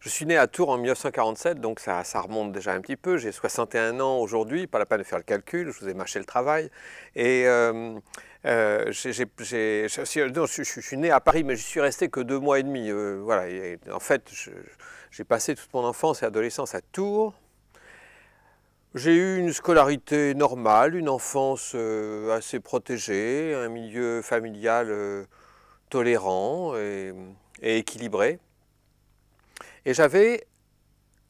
Je suis né à Tours en 1947, donc ça, remonte déjà un petit peu. J'ai 61 ans aujourd'hui, pas la peine de faire le calcul, je vous ai marché le travail. Et euh, euh, je, suis né à Paris, mais je suis resté que deux mois et demi. Euh, voilà. en fait, j'ai passé toute mon enfance et adolescence à Tours. J'ai eu une scolarité normale, une enfance assez protégée, un milieu familial tolérant et équilibré. Et j'avais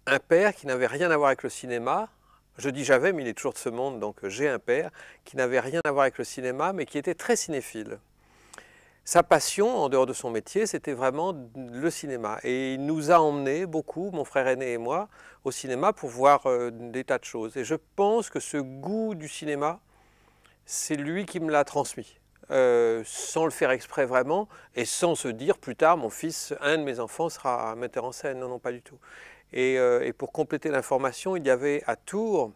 un père qui n'avait rien à voir avec le cinéma. Je dis j'avais, mais il est toujours de ce monde, donc j'ai un père qui n'avait rien à voir avec le cinéma, mais qui était très cinéphile. Sa passion, en dehors de son métier, c'était vraiment le cinéma. Et il nous a emmenés beaucoup, mon frère aîné et moi, au cinéma pour voir euh, des tas de choses. Et je pense que ce goût du cinéma, c'est lui qui me l'a transmis. Euh, sans le faire exprès vraiment, et sans se dire plus tard, mon fils, un de mes enfants sera metteur en scène. Non, non, pas du tout. Et, euh, pour compléter l'information, il y avait à Tours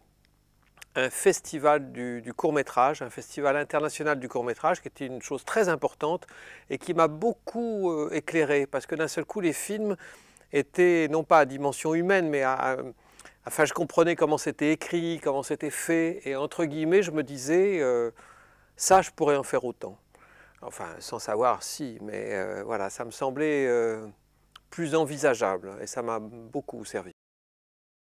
un festival du, court-métrage, un festival international du court-métrage, qui était une chose très importante et qui m'a beaucoup euh, éclairé, parce que d'un seul coup, les films étaient non pas à dimension humaine, mais à, Enfin, je comprenais comment c'était écrit, comment c'était fait, et entre guillemets, je me disais, ça, je pourrais en faire autant. Enfin, sans savoir si, mais euh, voilà, ça me semblait euh, plus envisageable et ça m'a beaucoup servi.